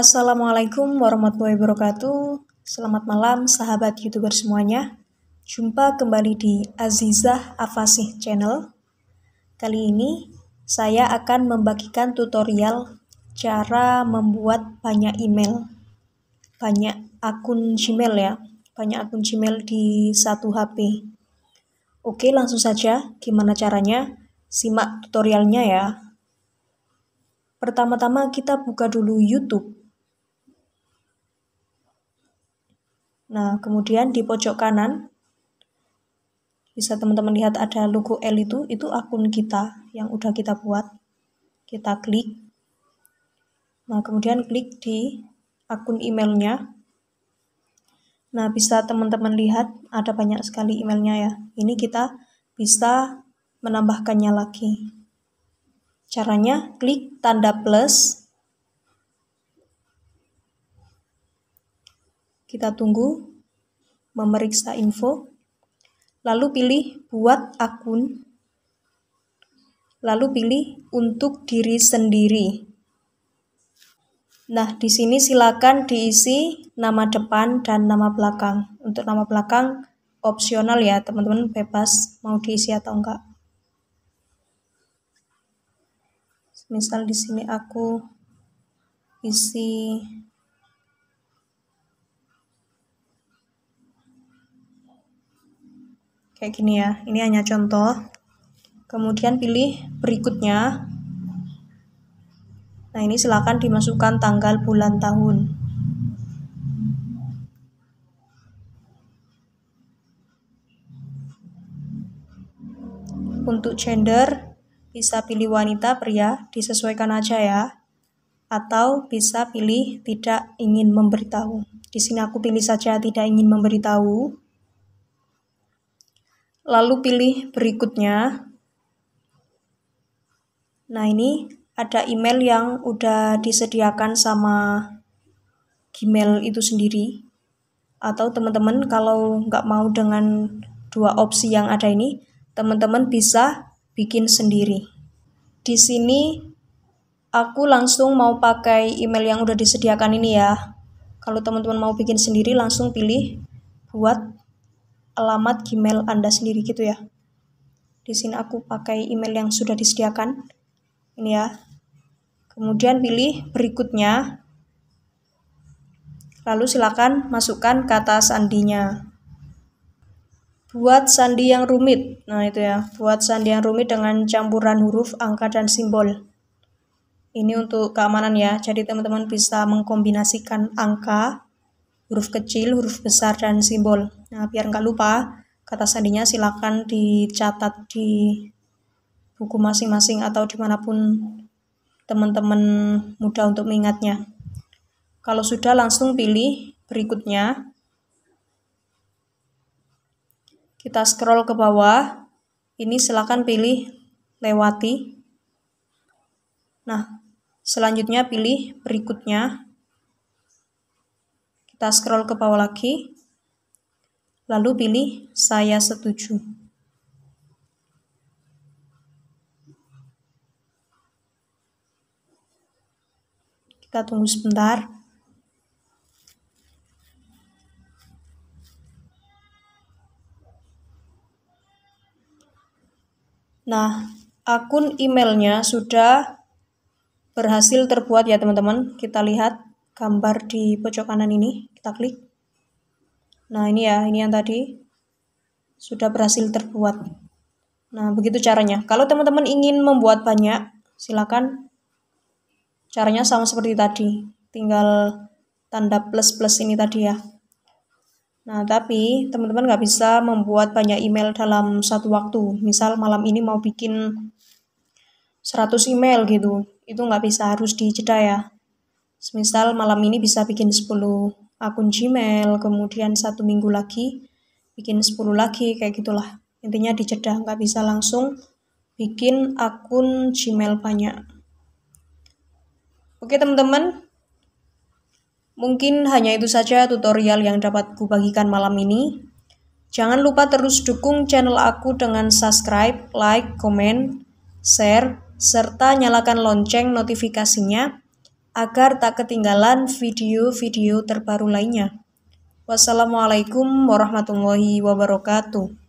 Assalamualaikum warahmatullahi wabarakatuh. Selamat malam sahabat YouTuber semuanya. Jumpa kembali di Azizah Afasih Channel. Kali ini saya akan membagikan tutorial cara membuat banyak email. Banyak akun Gmail ya. Banyak akun Gmail di satu HP. Oke, langsung saja gimana caranya? Simak tutorialnya ya. Pertama-tama kita buka dulu YouTube Nah, kemudian di pojok kanan bisa teman-teman lihat ada logo L itu, itu akun kita yang udah kita buat. Kita klik. Nah, kemudian klik di akun emailnya. Nah, bisa teman-teman lihat ada banyak sekali emailnya ya. Ini kita bisa menambahkannya lagi. Caranya klik tanda plus Kita tunggu memeriksa info. Lalu pilih buat akun. Lalu pilih untuk diri sendiri. Nah, di sini silakan diisi nama depan dan nama belakang. Untuk nama belakang opsional ya, teman-teman bebas mau diisi atau enggak. Misal di sini aku isi kayak gini ya ini hanya contoh kemudian pilih berikutnya nah ini silahkan dimasukkan tanggal bulan tahun untuk gender bisa pilih wanita pria disesuaikan aja ya atau bisa pilih tidak ingin memberitahu di sini aku pilih saja tidak ingin memberitahu lalu pilih berikutnya. Nah, ini ada email yang udah disediakan sama Gmail itu sendiri. Atau teman-teman kalau nggak mau dengan dua opsi yang ada ini, teman-teman bisa bikin sendiri. Di sini aku langsung mau pakai email yang udah disediakan ini ya. Kalau teman-teman mau bikin sendiri langsung pilih buat alamat Gmail Anda sendiri gitu ya. Di sini aku pakai email yang sudah disediakan. Ini ya. Kemudian pilih berikutnya. Lalu silakan masukkan kata sandinya. Buat sandi yang rumit. Nah, itu ya. Buat sandi yang rumit dengan campuran huruf, angka, dan simbol. Ini untuk keamanan ya. Jadi teman-teman bisa mengkombinasikan angka, huruf kecil, huruf besar, dan simbol. Nah, biar nggak lupa, kata sandinya silakan dicatat di buku masing-masing atau dimanapun teman-teman mudah untuk mengingatnya. Kalau sudah langsung pilih berikutnya. Kita scroll ke bawah. Ini silakan pilih lewati. Nah, selanjutnya pilih berikutnya. Kita scroll ke bawah lagi. Lalu pilih saya setuju. Kita tunggu sebentar. Nah, akun emailnya sudah berhasil terbuat ya teman-teman. Kita lihat gambar di pojok kanan ini kita klik nah ini ya ini yang tadi sudah berhasil terbuat nah begitu caranya kalau teman-teman ingin membuat banyak silakan caranya sama seperti tadi tinggal tanda plus plus ini tadi ya Nah, tapi teman-teman nggak bisa membuat banyak email dalam satu waktu. Misal malam ini mau bikin 100 email gitu, itu nggak bisa harus dijeda ya. Misal malam ini bisa bikin 10 akun Gmail, kemudian satu minggu lagi bikin 10 lagi, kayak gitulah. Intinya dijeda nggak bisa langsung bikin akun Gmail banyak. Oke teman-teman, mungkin hanya itu saja tutorial yang dapat kubagikan malam ini. Jangan lupa terus dukung channel aku dengan subscribe, like, komen, share, serta nyalakan lonceng notifikasinya agar tak ketinggalan video-video terbaru lainnya. Wassalamualaikum warahmatullahi wabarakatuh.